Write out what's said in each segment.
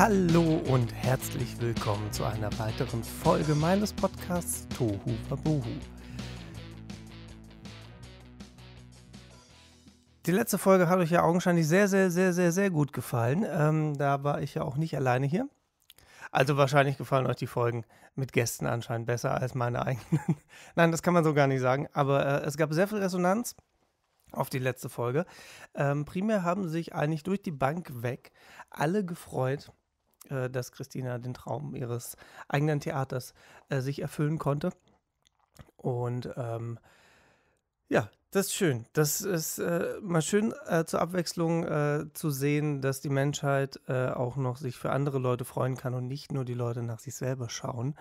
Hallo und herzlich willkommen zu einer weiteren Folge meines Podcasts Tohu Wabohu. Die letzte Folge hat euch ja augenscheinlich sehr, sehr, sehr, sehr, sehr gut gefallen. Ähm, da war ich ja auch nicht alleine hier. Also wahrscheinlich gefallen euch die Folgen mit Gästen anscheinend besser als meine eigenen. Nein, das kann man so gar nicht sagen. Aber äh, es gab sehr viel Resonanz auf die letzte Folge. Ähm, primär haben sich eigentlich durch die Bank weg alle gefreut, äh, dass Christina den Traum ihres eigenen Theaters äh, sich erfüllen konnte. Und ähm, ja, das ist schön. Das ist äh, mal schön äh, zur Abwechslung äh, zu sehen, dass die Menschheit äh, auch noch sich für andere Leute freuen kann und nicht nur die Leute nach sich selber schauen.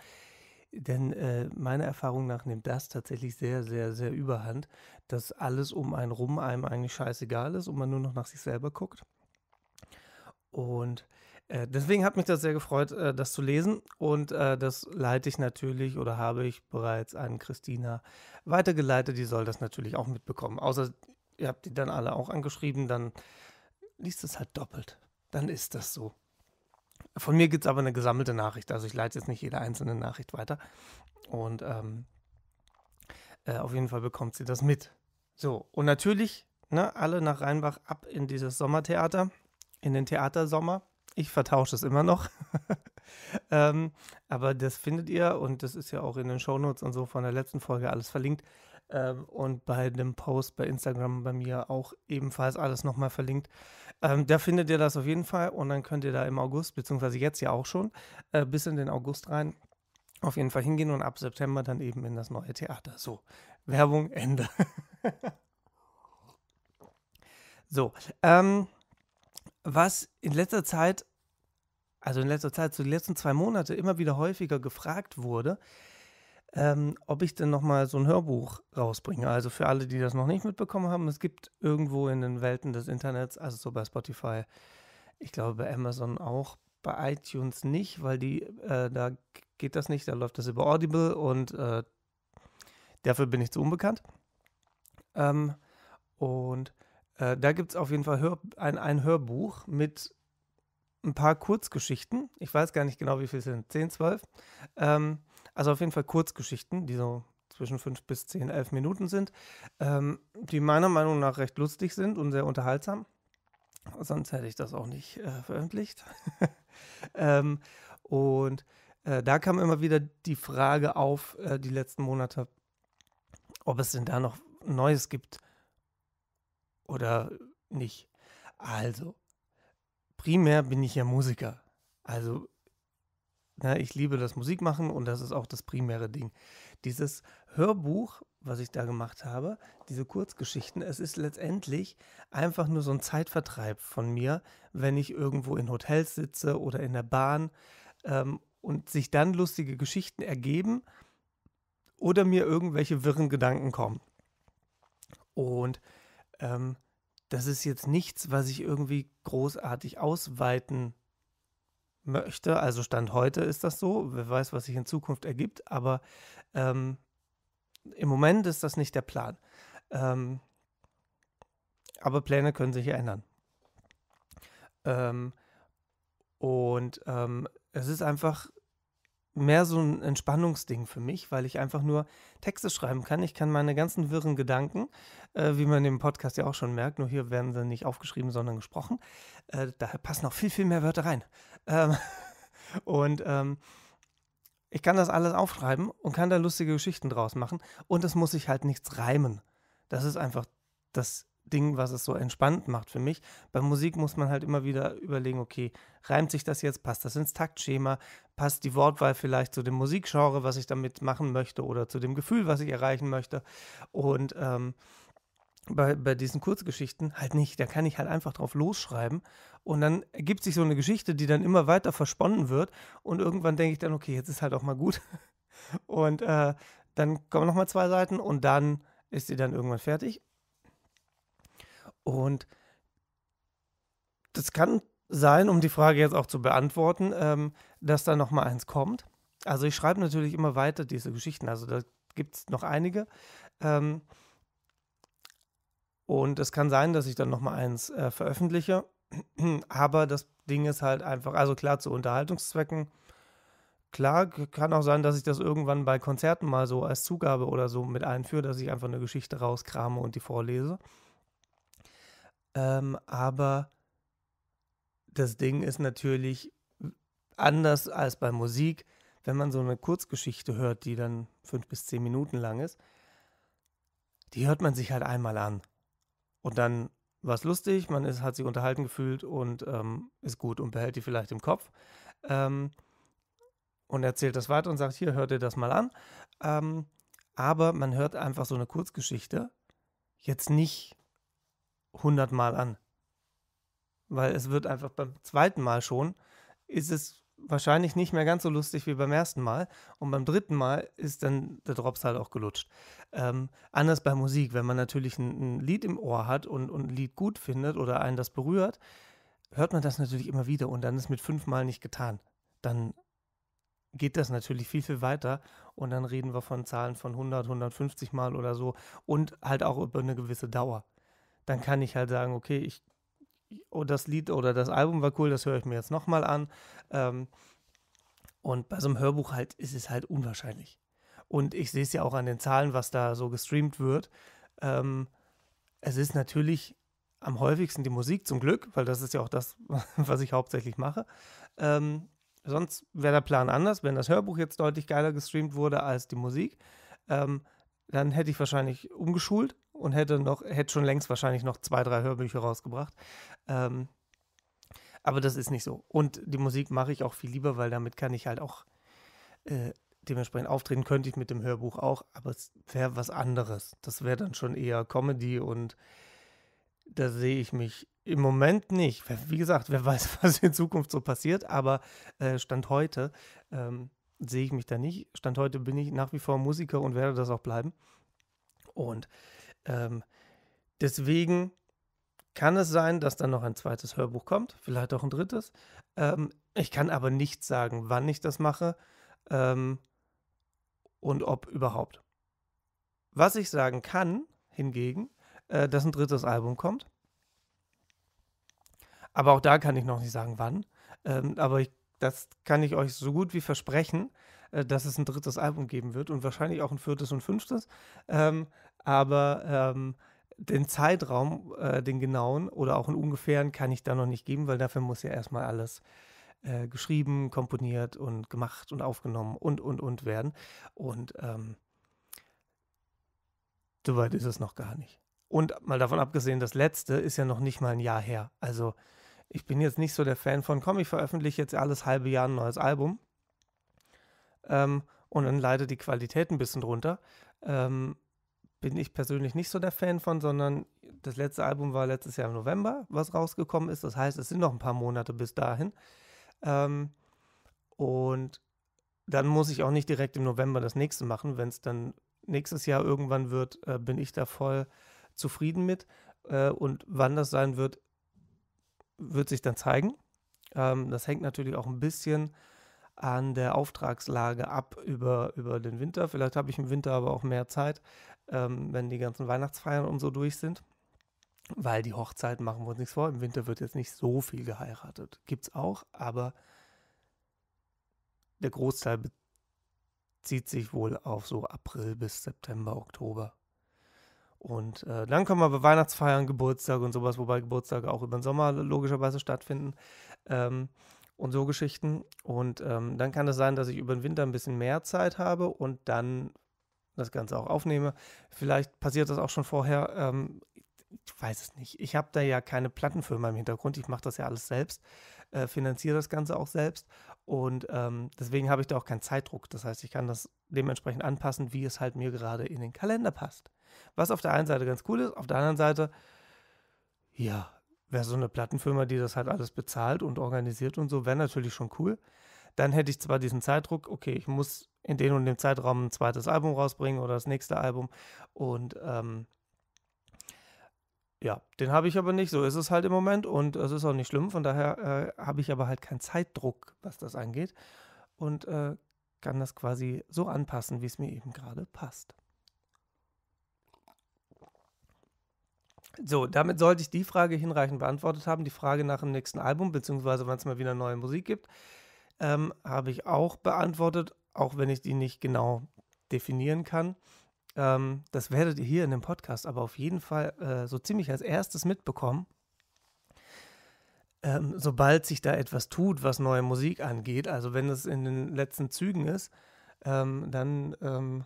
Denn äh, meiner Erfahrung nach nimmt das tatsächlich sehr, sehr, sehr überhand, dass alles um einen rum einem eigentlich scheißegal ist und man nur noch nach sich selber guckt. Und äh, deswegen hat mich das sehr gefreut, äh, das zu lesen. Und äh, das leite ich natürlich oder habe ich bereits an Christina weitergeleitet. Die soll das natürlich auch mitbekommen. Außer ihr habt die dann alle auch angeschrieben, dann liest es halt doppelt. Dann ist das so. Von mir gibt es aber eine gesammelte Nachricht. Also ich leite jetzt nicht jede einzelne Nachricht weiter. Und ähm, äh, auf jeden Fall bekommt sie das mit. So, und natürlich, ne, alle nach Rheinbach ab in dieses Sommertheater, in den Theatersommer. Ich vertausche es immer noch. ähm, aber das findet ihr und das ist ja auch in den Shownotes und so von der letzten Folge alles verlinkt. Ähm, und bei dem Post bei Instagram bei mir auch ebenfalls alles nochmal verlinkt. Ähm, da findet ihr das auf jeden Fall und dann könnt ihr da im August, beziehungsweise jetzt ja auch schon, äh, bis in den August rein, auf jeden Fall hingehen und ab September dann eben in das neue Theater. So, Werbung, Ende. so, ähm was in letzter Zeit, also in letzter Zeit, so die letzten zwei Monate immer wieder häufiger gefragt wurde, ähm, ob ich denn nochmal so ein Hörbuch rausbringe. Also für alle, die das noch nicht mitbekommen haben, es gibt irgendwo in den Welten des Internets, also so bei Spotify, ich glaube bei Amazon auch, bei iTunes nicht, weil die, äh, da geht das nicht, da läuft das über Audible und äh, dafür bin ich zu unbekannt. Ähm, und äh, da gibt es auf jeden Fall Hör, ein, ein Hörbuch mit ein paar Kurzgeschichten. Ich weiß gar nicht genau, wie viele sind. 10, 12. Ähm, also auf jeden Fall Kurzgeschichten, die so zwischen 5 bis 10, 11 Minuten sind, ähm, die meiner Meinung nach recht lustig sind und sehr unterhaltsam. Sonst hätte ich das auch nicht äh, veröffentlicht. ähm, und äh, da kam immer wieder die Frage auf, äh, die letzten Monate, ob es denn da noch Neues gibt, oder nicht. Also, primär bin ich ja Musiker. Also, na, ne, ich liebe das Musikmachen und das ist auch das primäre Ding. Dieses Hörbuch, was ich da gemacht habe, diese Kurzgeschichten, es ist letztendlich einfach nur so ein Zeitvertreib von mir, wenn ich irgendwo in Hotels sitze oder in der Bahn ähm, und sich dann lustige Geschichten ergeben oder mir irgendwelche wirren Gedanken kommen. Und ähm, das ist jetzt nichts, was ich irgendwie großartig ausweiten möchte. Also Stand heute ist das so. Wer weiß, was sich in Zukunft ergibt. Aber ähm, im Moment ist das nicht der Plan. Ähm, aber Pläne können sich ändern. Ähm, und ähm, es ist einfach mehr so ein Entspannungsding für mich, weil ich einfach nur Texte schreiben kann. Ich kann meine ganzen wirren Gedanken, äh, wie man im Podcast ja auch schon merkt, nur hier werden sie nicht aufgeschrieben, sondern gesprochen. Äh, daher passen auch viel, viel mehr Wörter rein. Ähm, und ähm, ich kann das alles aufschreiben und kann da lustige Geschichten draus machen. Und es muss sich halt nichts reimen. Das ist einfach das Ding, was es so entspannt macht für mich. Bei Musik muss man halt immer wieder überlegen, okay, reimt sich das jetzt, passt das ins Taktschema, passt die Wortwahl vielleicht zu dem Musikgenre, was ich damit machen möchte oder zu dem Gefühl, was ich erreichen möchte. Und ähm, bei, bei diesen Kurzgeschichten halt nicht. Da kann ich halt einfach drauf losschreiben und dann ergibt sich so eine Geschichte, die dann immer weiter versponnen wird und irgendwann denke ich dann, okay, jetzt ist halt auch mal gut. Und äh, dann kommen nochmal zwei Seiten und dann ist sie dann irgendwann fertig und das kann sein, um die Frage jetzt auch zu beantworten, ähm, dass da nochmal eins kommt. Also ich schreibe natürlich immer weiter diese Geschichten, also da gibt es noch einige. Ähm, und es kann sein, dass ich dann nochmal eins äh, veröffentliche. Aber das Ding ist halt einfach, also klar, zu Unterhaltungszwecken. Klar, kann auch sein, dass ich das irgendwann bei Konzerten mal so als Zugabe oder so mit einführe, dass ich einfach eine Geschichte rauskrame und die vorlese. Ähm, aber das Ding ist natürlich anders als bei Musik, wenn man so eine Kurzgeschichte hört, die dann fünf bis zehn Minuten lang ist, die hört man sich halt einmal an. Und dann war es lustig, man ist, hat sich unterhalten gefühlt und ähm, ist gut und behält die vielleicht im Kopf. Ähm, und erzählt das weiter und sagt, hier, hört ihr das mal an. Ähm, aber man hört einfach so eine Kurzgeschichte jetzt nicht hundertmal an. Weil es wird einfach beim zweiten Mal schon, ist es wahrscheinlich nicht mehr ganz so lustig wie beim ersten Mal. Und beim dritten Mal ist dann der Drops halt auch gelutscht. Ähm, anders bei Musik, wenn man natürlich ein, ein, Lied im Ohr hat und, und ein Lied gut findet oder einen das berührt, hört man das natürlich immer wieder und dann ist mit fünfmal nicht getan. Dann geht das natürlich viel, viel weiter und dann reden wir von Zahlen von 100, 150 Mal oder so und halt auch über eine gewisse Dauer dann kann ich halt sagen, okay, ich, oh, das Lied oder das Album war cool, das höre ich mir jetzt nochmal an. Ähm, und bei so einem Hörbuch halt ist es halt unwahrscheinlich. Und ich sehe es ja auch an den Zahlen, was da so gestreamt wird. Ähm, es ist natürlich am häufigsten die Musik, zum Glück, weil das ist ja auch das, was ich hauptsächlich mache. Ähm, sonst wäre der Plan anders, wenn das Hörbuch jetzt deutlich geiler gestreamt wurde als die Musik. Ähm, dann hätte ich wahrscheinlich umgeschult und hätte noch, hätte schon längst wahrscheinlich noch zwei, drei Hörbücher rausgebracht. Ähm, aber das ist nicht so. Und die Musik mache ich auch viel lieber, weil damit kann ich halt auch äh, dementsprechend auftreten, könnte ich mit dem Hörbuch auch, aber es wäre was anderes. Das wäre dann schon eher Comedy und da sehe ich mich im Moment nicht. Wie gesagt, wer weiß, was in Zukunft so passiert, aber äh, Stand heute ähm, sehe ich mich da nicht. Stand heute bin ich nach wie vor Musiker und werde das auch bleiben. Und ähm, deswegen kann es sein, dass dann noch ein zweites Hörbuch kommt, vielleicht auch ein drittes. Ähm, ich kann aber nicht sagen, wann ich das mache ähm, und ob überhaupt. Was ich sagen kann, hingegen, äh, dass ein drittes Album kommt. Aber auch da kann ich noch nicht sagen, wann. Ähm, aber ich, das kann ich euch so gut wie versprechen, äh, dass es ein drittes Album geben wird und wahrscheinlich auch ein viertes und fünftes. Ähm, aber ähm, den Zeitraum, äh, den genauen oder auch einen ungefähren, kann ich da noch nicht geben, weil dafür muss ja erstmal alles äh, geschrieben, komponiert und gemacht und aufgenommen und, und, und werden. Und ähm, soweit ist es noch gar nicht. Und mal davon abgesehen, das letzte ist ja noch nicht mal ein Jahr her. Also ich bin jetzt nicht so der Fan von, komm, ich veröffentliche jetzt alles halbe Jahr ein neues Album. Ähm, und dann leidet die Qualität ein bisschen drunter. Ähm, bin ich persönlich nicht so der Fan von, sondern das letzte Album war letztes Jahr im November, was rausgekommen ist. Das heißt, es sind noch ein paar Monate bis dahin. Ähm, und dann muss ich auch nicht direkt im November das nächste machen. Wenn es dann nächstes Jahr irgendwann wird, äh, bin ich da voll zufrieden mit. Äh, und wann das sein wird, wird sich dann zeigen. Ähm, das hängt natürlich auch ein bisschen an der Auftragslage ab über, über den Winter. Vielleicht habe ich im Winter aber auch mehr Zeit, ähm, wenn die ganzen Weihnachtsfeiern und so durch sind. Weil die Hochzeiten machen wir uns nichts vor. Im Winter wird jetzt nicht so viel geheiratet. Gibt es auch, aber der Großteil bezieht sich wohl auf so April bis September, Oktober. Und äh, dann kommen wir bei Weihnachtsfeiern, Geburtstag und sowas, wobei Geburtstage auch über den Sommer logischerweise stattfinden. Ähm, und so Geschichten. Und ähm, dann kann es sein, dass ich über den Winter ein bisschen mehr Zeit habe und dann das Ganze auch aufnehme. Vielleicht passiert das auch schon vorher. Ähm, ich weiß es nicht. Ich habe da ja keine Plattenfirma im Hintergrund. Ich mache das ja alles selbst, äh, finanziere das Ganze auch selbst. Und ähm, deswegen habe ich da auch keinen Zeitdruck. Das heißt, ich kann das dementsprechend anpassen, wie es halt mir gerade in den Kalender passt. Was auf der einen Seite ganz cool ist, auf der anderen Seite, ja, wäre so eine Plattenfirma, die das halt alles bezahlt und organisiert und so, wäre natürlich schon cool. Dann hätte ich zwar diesen Zeitdruck, okay, ich muss in den und dem Zeitraum ein zweites Album rausbringen oder das nächste Album und ähm, ja, den habe ich aber nicht. So ist es halt im Moment und es ist auch nicht schlimm. Von daher äh, habe ich aber halt keinen Zeitdruck, was das angeht und äh, kann das quasi so anpassen, wie es mir eben gerade passt. So, damit sollte ich die Frage hinreichend beantwortet haben. Die Frage nach dem nächsten Album, beziehungsweise wann es mal wieder neue Musik gibt, ähm, habe ich auch beantwortet, auch wenn ich die nicht genau definieren kann. Ähm, das werdet ihr hier in dem Podcast aber auf jeden Fall äh, so ziemlich als erstes mitbekommen. Ähm, sobald sich da etwas tut, was neue Musik angeht, also wenn es in den letzten Zügen ist, ähm, dann ähm,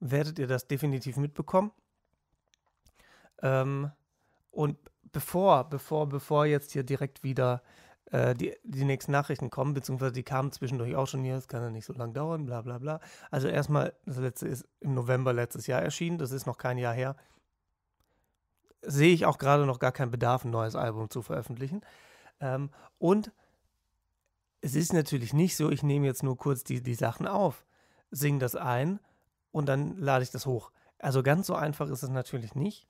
werdet ihr das definitiv mitbekommen. Ähm, und bevor, bevor, bevor jetzt hier direkt wieder äh, die, die nächsten Nachrichten kommen, beziehungsweise die kamen zwischendurch auch schon hier, es kann ja nicht so lange dauern, bla bla bla. Also erstmal, das letzte ist im November letztes Jahr erschienen, das ist noch kein Jahr her. Sehe ich auch gerade noch gar keinen Bedarf, ein neues Album zu veröffentlichen. Ähm, und es ist natürlich nicht so, ich nehme jetzt nur kurz die, die Sachen auf, singe das ein und dann lade ich das hoch. Also ganz so einfach ist es natürlich nicht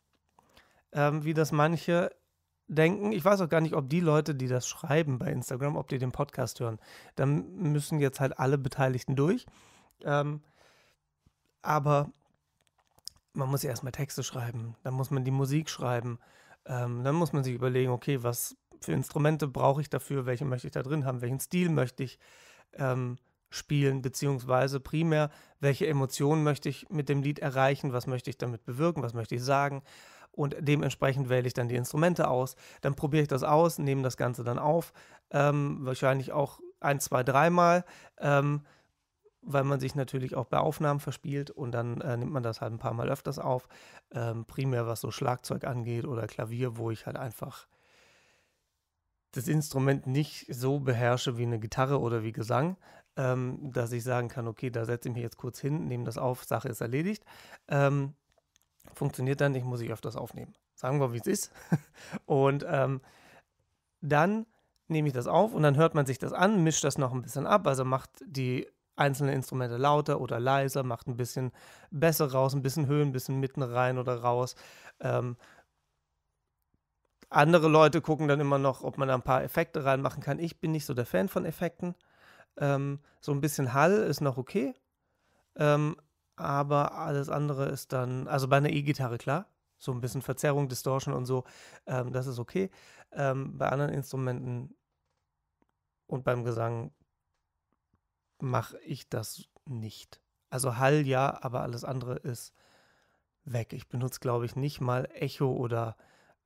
ähm, wie das manche denken. Ich weiß auch gar nicht, ob die Leute, die das schreiben bei Instagram, ob die den Podcast hören. Dann müssen jetzt halt alle Beteiligten durch. Ähm, aber man muss ja erstmal Texte schreiben, dann muss man die Musik schreiben, ähm, dann muss man sich überlegen, okay, was für Instrumente brauche ich dafür, welche möchte ich da drin haben, welchen Stil möchte ich ähm, spielen, beziehungsweise primär, welche Emotionen möchte ich mit dem Lied erreichen, was möchte ich damit bewirken, was möchte ich sagen und dementsprechend wähle ich dann die Instrumente aus. Dann probiere ich das aus, nehme das Ganze dann auf, ähm, wahrscheinlich auch ein, zwei, dreimal, ähm, weil man sich natürlich auch bei Aufnahmen verspielt und dann äh, nimmt man das halt ein paar Mal öfters auf. Ähm, primär was so Schlagzeug angeht oder Klavier, wo ich halt einfach das Instrument nicht so beherrsche wie eine Gitarre oder wie Gesang, ähm, dass ich sagen kann, okay, da setze ich mich jetzt kurz hin, nehme das auf, Sache ist erledigt. Ähm, funktioniert dann nicht, muss ich öfters aufnehmen. Sagen wir, wie es ist. Und ähm, dann nehme ich das auf und dann hört man sich das an, mischt das noch ein bisschen ab, also macht die einzelnen Instrumente lauter oder leiser, macht ein bisschen besser raus, ein bisschen Höhen, ein bisschen mitten rein oder raus. Ähm, andere Leute gucken dann immer noch, ob man da ein paar Effekte reinmachen kann. Ich bin nicht so der Fan von Effekten. Ähm, so ein bisschen Hall ist noch okay. Ähm, aber alles andere ist dann, also bei einer E-Gitarre klar, so ein bisschen Verzerrung, Distortion und so, ähm, das ist okay. Ähm, bei anderen Instrumenten und beim Gesang mache ich das nicht. Also Hall ja, aber alles andere ist weg. Ich benutze, glaube ich, nicht mal Echo oder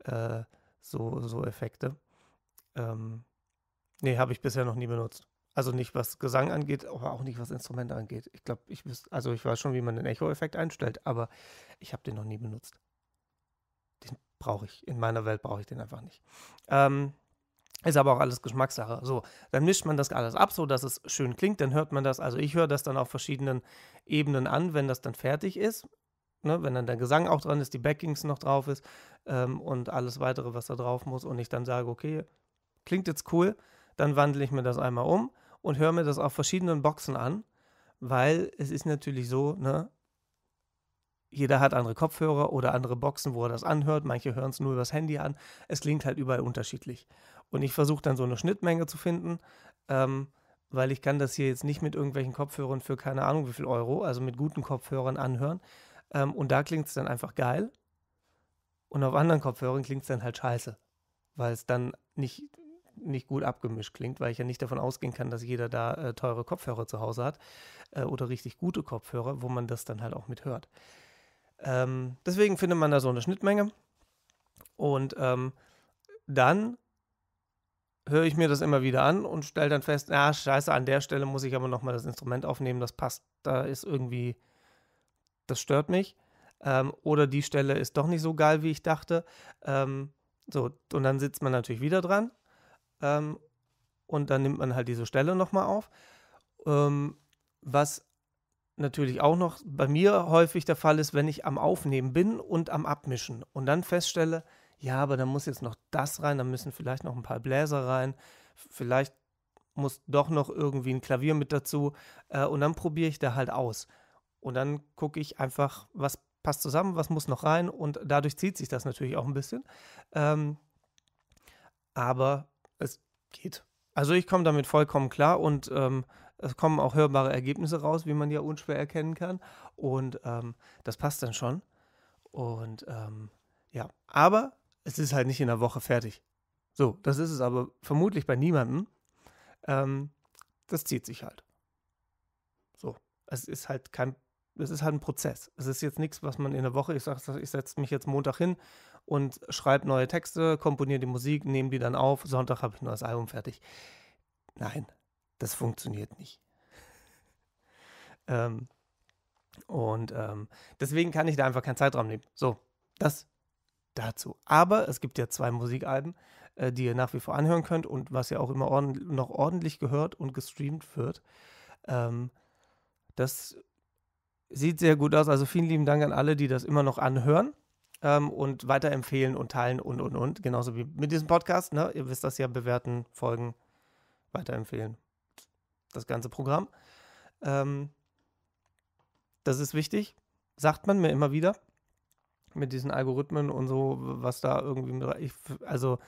äh, so, so Effekte. Ähm, nee, habe ich bisher noch nie benutzt. Also nicht was Gesang angeht, aber auch nicht was Instrumente angeht. Ich glaube, ich wüsste, also ich weiß schon, wie man den Echo-Effekt einstellt, aber ich habe den noch nie benutzt. Den brauche ich. In meiner Welt brauche ich den einfach nicht. Ähm, ist aber auch alles Geschmackssache. So, dann mischt man das alles ab, so dass es schön klingt. Dann hört man das. Also ich höre das dann auf verschiedenen Ebenen an, wenn das dann fertig ist. Ne, wenn dann der Gesang auch dran ist, die Backings noch drauf ist ähm, und alles weitere, was da drauf muss, und ich dann sage, okay, klingt jetzt cool, dann wandle ich mir das einmal um und höre mir das auf verschiedenen Boxen an, weil es ist natürlich so, ne, jeder hat andere Kopfhörer oder andere Boxen, wo er das anhört. Manche hören es nur übers Handy an. Es klingt halt überall unterschiedlich. Und ich versuche dann so eine Schnittmenge zu finden, ähm, weil ich kann das hier jetzt nicht mit irgendwelchen Kopfhörern für keine Ahnung wie viel Euro, also mit guten Kopfhörern anhören. Ähm, und da klingt es dann einfach geil. Und auf anderen Kopfhörern klingt es dann halt scheiße, weil es dann nicht nicht gut abgemischt klingt, weil ich ja nicht davon ausgehen kann, dass jeder da äh, teure Kopfhörer zu Hause hat äh, oder richtig gute Kopfhörer, wo man das dann halt auch mit hört. Ähm, deswegen findet man da so eine Schnittmenge. Und ähm, dann höre ich mir das immer wieder an und stelle dann fest, na ah, scheiße, an der Stelle muss ich aber nochmal das Instrument aufnehmen, das passt, da ist irgendwie, das stört mich. Ähm, oder die Stelle ist doch nicht so geil, wie ich dachte. Ähm, so, und dann sitzt man natürlich wieder dran ähm, und dann nimmt man halt diese Stelle nochmal auf. Ähm, was natürlich auch noch bei mir häufig der Fall ist, wenn ich am Aufnehmen bin und am Abmischen und dann feststelle, ja, aber da muss jetzt noch das rein, da müssen vielleicht noch ein paar Bläser rein, vielleicht muss doch noch irgendwie ein Klavier mit dazu äh, und dann probiere ich da halt aus. Und dann gucke ich einfach, was passt zusammen, was muss noch rein und dadurch zieht sich das natürlich auch ein bisschen. Ähm, aber Geht. Also ich komme damit vollkommen klar und ähm, es kommen auch hörbare Ergebnisse raus, wie man ja unschwer erkennen kann. Und ähm, das passt dann schon. Und ähm, ja, aber es ist halt nicht in der Woche fertig. So, das ist es aber vermutlich bei niemandem. Ähm, das zieht sich halt. So, es ist halt kein, es ist halt ein Prozess. Es ist jetzt nichts, was man in der Woche, ich sage, ich setze mich jetzt Montag hin und schreibe neue Texte, komponiere die Musik, nehme die dann auf. Sonntag habe ich ein neues Album fertig. Nein, das funktioniert nicht. ähm, und ähm, deswegen kann ich da einfach keinen Zeitraum nehmen. So, das dazu. Aber es gibt ja zwei Musikalben, äh, die ihr nach wie vor anhören könnt und was ja auch immer ordentlich, noch ordentlich gehört und gestreamt wird. Ähm, das sieht sehr gut aus. Also vielen lieben Dank an alle, die das immer noch anhören ähm, und weiterempfehlen und teilen und und und. Genauso wie mit diesem Podcast, ne? Ihr wisst das ja, bewerten, folgen, weiterempfehlen. Das ganze Programm. Ähm, das ist wichtig, sagt man mir immer wieder mit diesen Algorithmen und so, was da irgendwie, ich, also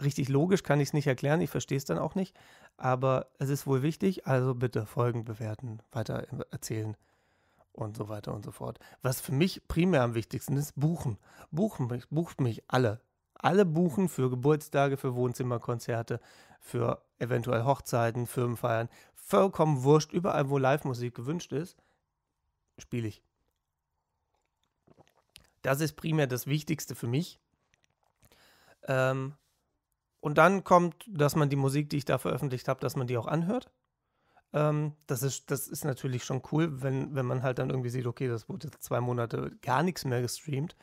richtig logisch kann ich es nicht erklären, ich verstehe es dann auch nicht, aber es ist wohl wichtig, also bitte folgen, bewerten, weiter äh, erzählen und so weiter und so fort. Was für mich primär am wichtigsten ist, buchen. Buchen mich, bucht mich alle. Alle buchen für Geburtstage, für Wohnzimmerkonzerte, für eventuell Hochzeiten, Firmenfeiern. Vollkommen wurscht, überall wo Live-Musik gewünscht ist, spiele ich. Das ist primär das Wichtigste für mich. Ähm, und dann kommt, dass man die Musik, die ich da veröffentlicht habe, dass man die auch anhört. Ähm, das, ist, das ist natürlich schon cool, wenn, wenn man halt dann irgendwie sieht, okay, das wurde jetzt zwei Monate gar nichts mehr gestreamt.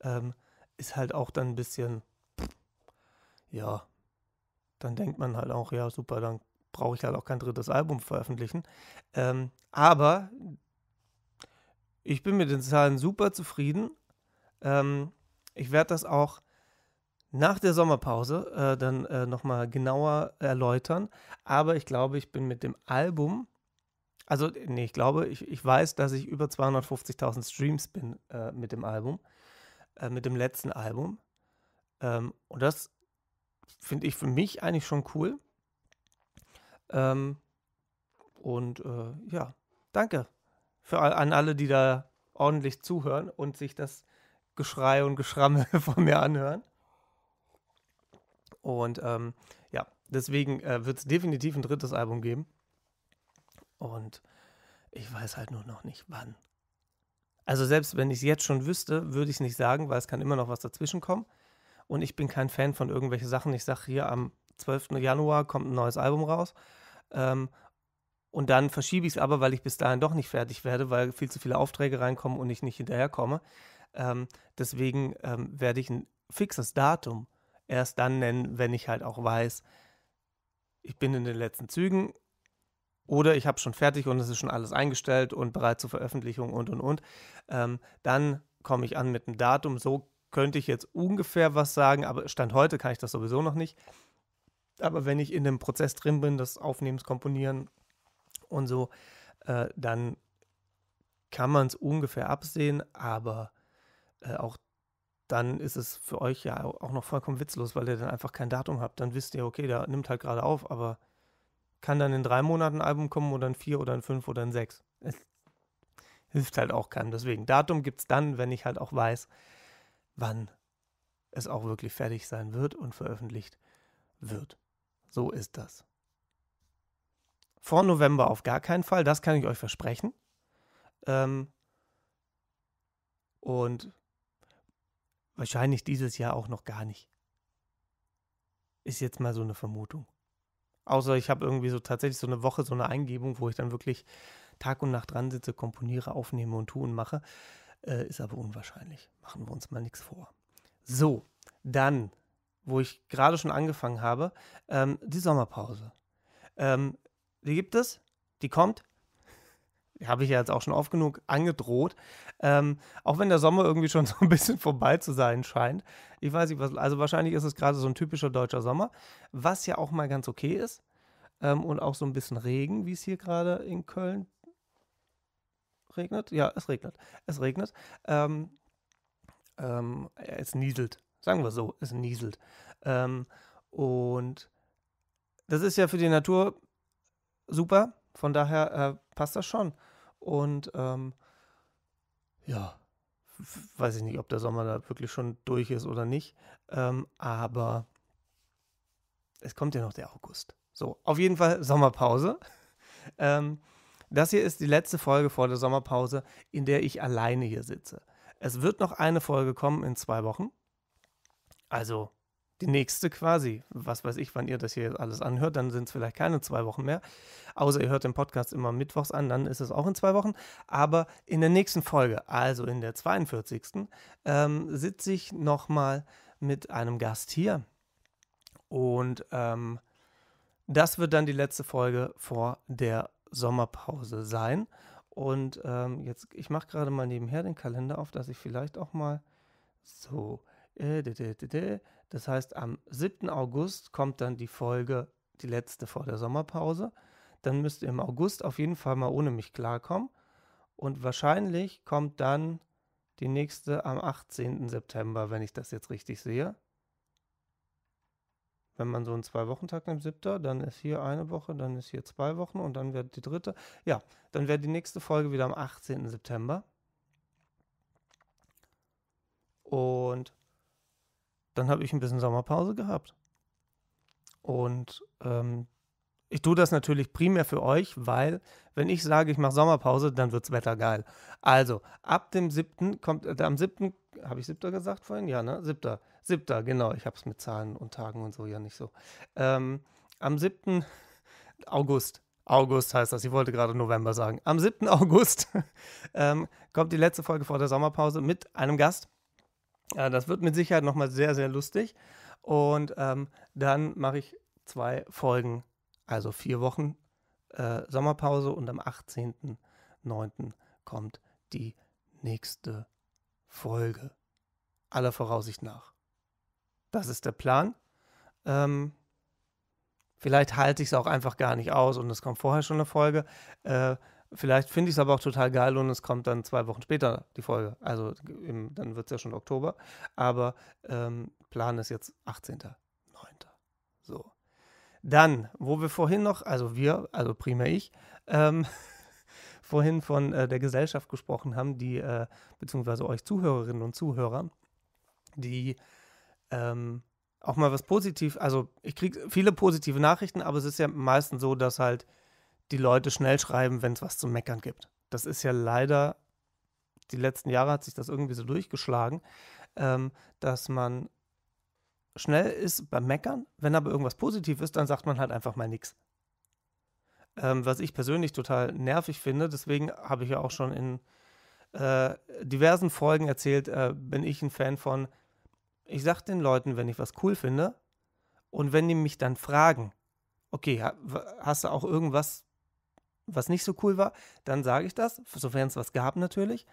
Ähm, ist halt auch dann ein bisschen, ja, dann denkt man halt auch, ja, super, dann brauche ich halt auch kein drittes Album veröffentlichen. Ähm, aber ich bin mit den Zahlen super zufrieden. Ähm, ich werde das auch nach der Sommerpause äh, dann äh, nochmal genauer erläutern. Aber ich glaube, ich bin mit dem Album, also nee, ich glaube, ich, ich weiß, dass ich über 250.000 Streams bin äh, mit dem Album, äh, mit dem letzten Album. Ähm, und das finde ich für mich eigentlich schon cool. Ähm, und äh, ja, danke für, an alle, die da ordentlich zuhören und sich das Geschrei und Geschrammel von mir anhören. Und ähm, ja, deswegen äh, wird es definitiv ein drittes Album geben. Und ich weiß halt nur noch nicht wann. Also selbst wenn ich es jetzt schon wüsste, würde ich es nicht sagen, weil es kann immer noch was dazwischen kommen. Und ich bin kein Fan von irgendwelchen Sachen. Ich sage hier, am 12. Januar kommt ein neues Album raus. Ähm, und dann verschiebe ich es aber, weil ich bis dahin doch nicht fertig werde, weil viel zu viele Aufträge reinkommen und ich nicht hinterherkomme. Ähm, deswegen ähm, werde ich ein fixes Datum erst dann nennen, wenn ich halt auch weiß, ich bin in den letzten Zügen oder ich habe schon fertig und es ist schon alles eingestellt und bereit zur Veröffentlichung und und und. Ähm, dann komme ich an mit dem Datum. So könnte ich jetzt ungefähr was sagen, aber Stand heute kann ich das sowieso noch nicht. Aber wenn ich in dem Prozess drin bin, des Aufnehmens, Komponieren und so, äh, dann kann man es ungefähr absehen, aber äh, auch dann ist es für euch ja auch noch vollkommen witzlos, weil ihr dann einfach kein Datum habt. Dann wisst ihr, okay, der nimmt halt gerade auf, aber kann dann in drei Monaten ein Album kommen oder in vier oder in fünf oder in sechs. Es hilft halt auch keinem. Deswegen, Datum gibt es dann, wenn ich halt auch weiß, wann es auch wirklich fertig sein wird und veröffentlicht wird. So ist das. Vor November auf gar keinen Fall, das kann ich euch versprechen. Ähm, und Wahrscheinlich dieses Jahr auch noch gar nicht. Ist jetzt mal so eine Vermutung. Außer ich habe irgendwie so tatsächlich so eine Woche, so eine Eingebung, wo ich dann wirklich Tag und Nacht dran sitze, komponiere, aufnehme und tue und mache. Äh, ist aber unwahrscheinlich. Machen wir uns mal nichts vor. So, dann, wo ich gerade schon angefangen habe, ähm, die Sommerpause. Ähm, die gibt es, die kommt habe ich ja jetzt auch schon oft genug angedroht, ähm, auch wenn der Sommer irgendwie schon so ein bisschen vorbei zu sein scheint. Ich weiß nicht, was, also wahrscheinlich ist es gerade so ein typischer deutscher Sommer, was ja auch mal ganz okay ist. Ähm, und auch so ein bisschen Regen, wie es hier gerade in Köln regnet. Ja, es regnet. Es regnet. Ähm, ähm, es nieselt. Sagen wir so, es nieselt. Ähm, und das ist ja für die Natur super. Von daher äh, passt das schon. Und ähm, ja, weiß ich nicht, ob der Sommer da wirklich schon durch ist oder nicht. Ähm, aber es kommt ja noch der August. So, auf jeden Fall Sommerpause. Ähm, das hier ist die letzte Folge vor der Sommerpause, in der ich alleine hier sitze. Es wird noch eine Folge kommen in zwei Wochen. Also die nächste quasi, was weiß ich, wann ihr das hier alles anhört, dann sind es vielleicht keine zwei Wochen mehr. Außer ihr hört den Podcast immer mittwochs an, dann ist es auch in zwei Wochen. Aber in der nächsten Folge, also in der 42. Ähm, sitze ich nochmal mit einem Gast hier. Und ähm, das wird dann die letzte Folge vor der Sommerpause sein. Und ähm, jetzt, ich mache gerade mal nebenher den Kalender auf, dass ich vielleicht auch mal so. Äh, d -d -d das heißt, am 7. August kommt dann die Folge, die letzte vor der Sommerpause. Dann müsst ihr im August auf jeden Fall mal ohne mich klarkommen. Und wahrscheinlich kommt dann die nächste am 18. September, wenn ich das jetzt richtig sehe. Wenn man so einen Zwei-Wochen-Tag nimmt, 7., dann ist hier eine Woche, dann ist hier zwei Wochen und dann wird die dritte. Ja, dann wäre die nächste Folge wieder am 18. September. Und dann habe ich ein bisschen Sommerpause gehabt. Und ähm, ich tue das natürlich primär für euch, weil wenn ich sage, ich mache Sommerpause, dann wird's Wetter geil. Also, ab dem 7. kommt, äh, am 7. habe ich 7. gesagt vorhin? Ja, ne? 7. 7. genau, ich habe es mit Zahlen und Tagen und so ja nicht so. Ähm, am 7. August, August heißt das, ich wollte gerade November sagen. Am 7. August ähm, kommt die letzte Folge vor der Sommerpause mit einem Gast. Ja, das wird mit Sicherheit nochmal sehr, sehr lustig. Und ähm, dann mache ich zwei Folgen, also vier Wochen äh, Sommerpause und am 18.09. kommt die nächste Folge. Aller Voraussicht nach. Das ist der Plan. Ähm, vielleicht halte ich es auch einfach gar nicht aus und es kommt vorher schon eine Folge. Äh, Vielleicht finde ich es aber auch total geil und es kommt dann zwei Wochen später die Folge. Also im, dann wird es ja schon Oktober. Aber ähm, Plan ist jetzt 18.09. So. Dann, wo wir vorhin noch, also wir, also primär ich, ähm, vorhin von äh, der Gesellschaft gesprochen haben, die, äh, beziehungsweise euch Zuhörerinnen und Zuhörern, die ähm, auch mal was positiv, also ich kriege viele positive Nachrichten, aber es ist ja meistens so, dass halt die Leute schnell schreiben, wenn es was zu meckern gibt. Das ist ja leider, die letzten Jahre hat sich das irgendwie so durchgeschlagen, ähm, dass man schnell ist beim Meckern. Wenn aber irgendwas positiv ist, dann sagt man halt einfach mal nichts. Ähm, was ich persönlich total nervig finde, deswegen habe ich ja auch schon in äh, diversen Folgen erzählt, äh, bin ich ein Fan von, ich sage den Leuten, wenn ich was cool finde, und wenn die mich dann fragen, okay, hast du auch irgendwas was nicht so cool war, dann sage ich das, sofern es was gab natürlich.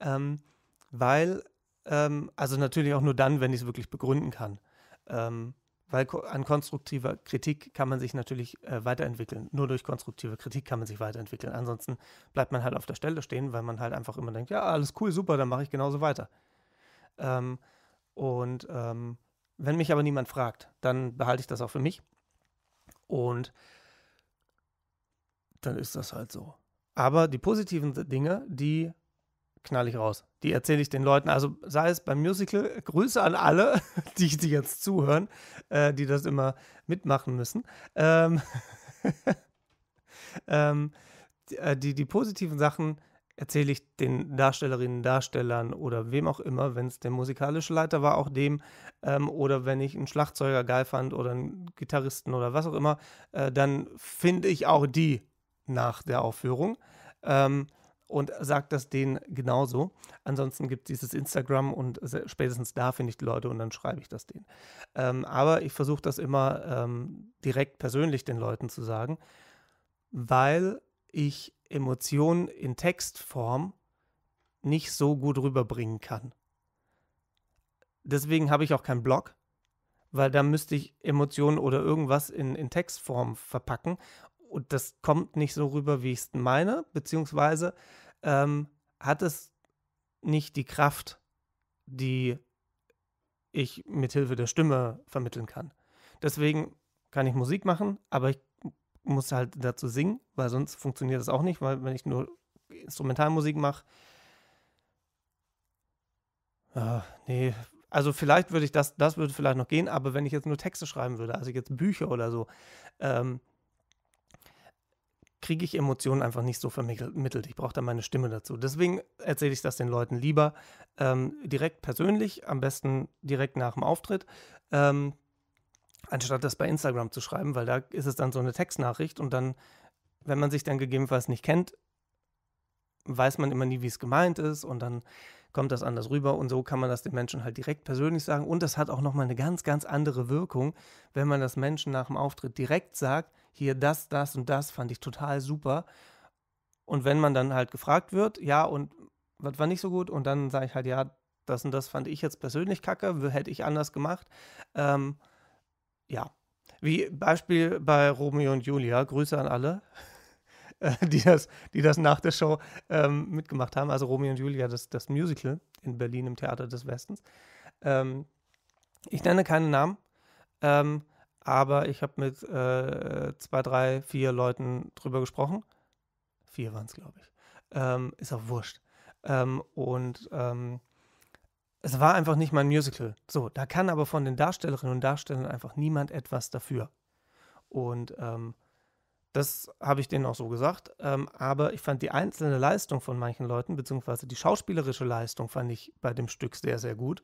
Ähm, weil, ähm, also natürlich auch nur dann, wenn ich es wirklich begründen kann. Ähm, weil an konstruktiver Kritik kann man sich natürlich äh, weiterentwickeln. Nur durch konstruktive Kritik kann man sich weiterentwickeln. Ansonsten bleibt man halt auf der Stelle stehen, weil man halt einfach immer denkt, ja, alles cool, super, dann mache ich genauso weiter. Ähm, und ähm, wenn mich aber niemand fragt, dann behalte ich das auch für mich. Und dann ist das halt so. Aber die positiven Dinge, die knall ich raus. Die erzähle ich den Leuten. Also sei es beim Musical, Grüße an alle, die, die jetzt zuhören, äh, die das immer mitmachen müssen. Ähm, ähm, äh, die, die positiven Sachen erzähle ich den Darstellerinnen, Darstellern oder wem auch immer, wenn es der musikalische Leiter war, auch dem, ähm, oder wenn ich einen Schlagzeuger geil fand oder einen Gitarristen oder was auch immer, äh, dann finde ich auch die nach der Aufführung. Ähm, und sagt das denen genauso. Ansonsten gibt es dieses Instagram und spätestens da finde ich die Leute und dann schreibe ich das denen. Ähm, aber ich versuche das immer ähm, direkt persönlich den Leuten zu sagen, weil ich Emotionen in Textform nicht so gut rüberbringen kann. Deswegen habe ich auch keinen Blog, weil da müsste ich Emotionen oder irgendwas in, in Textform verpacken und das kommt nicht so rüber, wie ich es meine, beziehungsweise ähm, hat es nicht die Kraft, die ich mithilfe der Stimme vermitteln kann. Deswegen kann ich Musik machen, aber ich muss halt dazu singen, weil sonst funktioniert das auch nicht, weil wenn ich nur Instrumentalmusik mache, ah, nee, also vielleicht würde ich das, das würde vielleicht noch gehen, aber wenn ich jetzt nur Texte schreiben würde, also jetzt Bücher oder so, ähm, kriege ich Emotionen einfach nicht so vermittelt. Ich brauche da meine Stimme dazu. Deswegen erzähle ich das den Leuten lieber ähm, direkt persönlich, am besten direkt nach dem Auftritt, ähm, anstatt das bei Instagram zu schreiben, weil da ist es dann so eine Textnachricht und dann, wenn man sich dann gegebenenfalls nicht kennt, weiß man immer nie, wie es gemeint ist und dann kommt das anders rüber und so kann man das den Menschen halt direkt persönlich sagen und das hat auch nochmal eine ganz, ganz andere Wirkung, wenn man das Menschen nach dem Auftritt direkt sagt, hier das, das und das fand ich total super. Und wenn man dann halt gefragt wird, ja, und was war nicht so gut? Und dann sage ich halt, ja, das und das fand ich jetzt persönlich kacke, hätte ich anders gemacht. Ähm, ja, wie Beispiel bei Romeo und Julia, Grüße an alle, äh, die das, die das nach der Show ähm, mitgemacht haben. Also Romeo und Julia, das, das Musical in Berlin im Theater des Westens. Ähm, ich nenne keinen Namen. Ähm, aber ich habe mit äh, zwei, drei, vier Leuten drüber gesprochen. Vier waren es, glaube ich. Ähm, ist auch wurscht. Ähm, und ähm, es war einfach nicht mein Musical. So, da kann aber von den Darstellerinnen und Darstellern einfach niemand etwas dafür. Und ähm, das habe ich denen auch so gesagt. Ähm, aber ich fand die einzelne Leistung von manchen Leuten, beziehungsweise die schauspielerische Leistung, fand ich bei dem Stück sehr, sehr gut.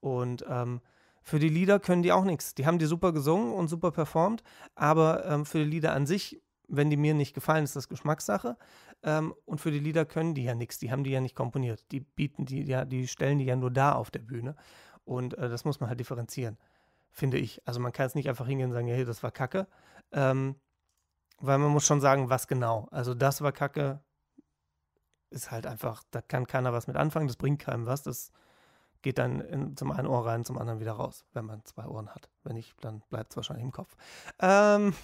Und ähm, für die Lieder können die auch nichts. Die haben die super gesungen und super performt, aber ähm, für die Lieder an sich, wenn die mir nicht gefallen, ist das Geschmackssache. Ähm, und für die Lieder können die ja nichts. Die haben die ja nicht komponiert. Die bieten die ja, die stellen die ja nur da auf der Bühne. Und äh, das muss man halt differenzieren, finde ich. Also man kann jetzt nicht einfach hingehen und sagen, ja, hey, das war Kacke. Ähm, weil man muss schon sagen, was genau. Also das war Kacke, ist halt einfach, da kann keiner was mit anfangen, das bringt keinem was, das geht dann in, zum einen Ohr rein, zum anderen wieder raus, wenn man zwei Ohren hat. Wenn nicht, dann bleibt es wahrscheinlich im Kopf. Ähm,